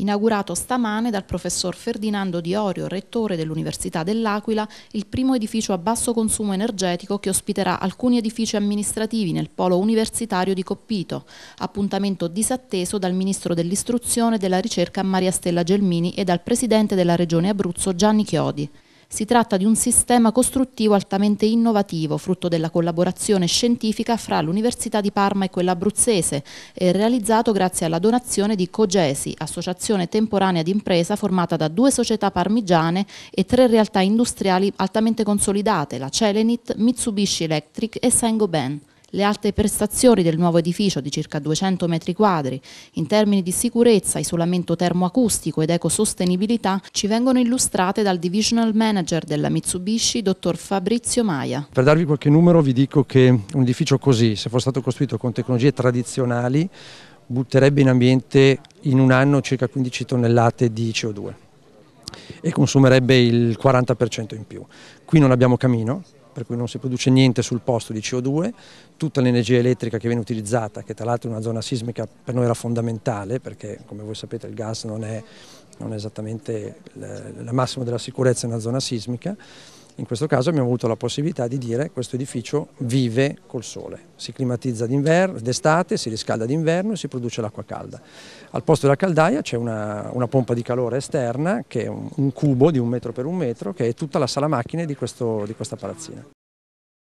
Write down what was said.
inaugurato stamane dal professor Ferdinando Diorio, rettore dell'Università dell'Aquila, il primo edificio a basso consumo energetico che ospiterà alcuni edifici amministrativi nel polo universitario di Coppito, appuntamento disatteso dal ministro dell'Istruzione e della Ricerca Maria Stella Gelmini e dal presidente della Regione Abruzzo Gianni Chiodi. Si tratta di un sistema costruttivo altamente innovativo, frutto della collaborazione scientifica fra l'Università di Parma e quella abruzzese e realizzato grazie alla donazione di Cogesi, associazione temporanea d'impresa formata da due società parmigiane e tre realtà industriali altamente consolidate, la Celenit, Mitsubishi Electric e Saint-Gobain. Le alte prestazioni del nuovo edificio di circa 200 metri quadri in termini di sicurezza, isolamento termoacustico ed ecosostenibilità ci vengono illustrate dal Divisional Manager della Mitsubishi, dottor Fabrizio Maia. Per darvi qualche numero vi dico che un edificio così, se fosse stato costruito con tecnologie tradizionali, butterebbe in ambiente in un anno circa 15 tonnellate di CO2 e consumerebbe il 40% in più. Qui non abbiamo camino, per cui non si produce niente sul posto di CO2, tutta l'energia elettrica che viene utilizzata, che tra l'altro in una zona sismica per noi era fondamentale, perché come voi sapete il gas non è, non è esattamente la massima della sicurezza in una zona sismica, in questo caso abbiamo avuto la possibilità di dire che questo edificio vive col sole, si climatizza d'estate, si riscalda d'inverno e si produce l'acqua calda. Al posto della caldaia c'è una, una, pompa di calore esterna che è un, un, cubo di un metro per un metro che è tutta la sala macchine di, questo, di questa palazzina.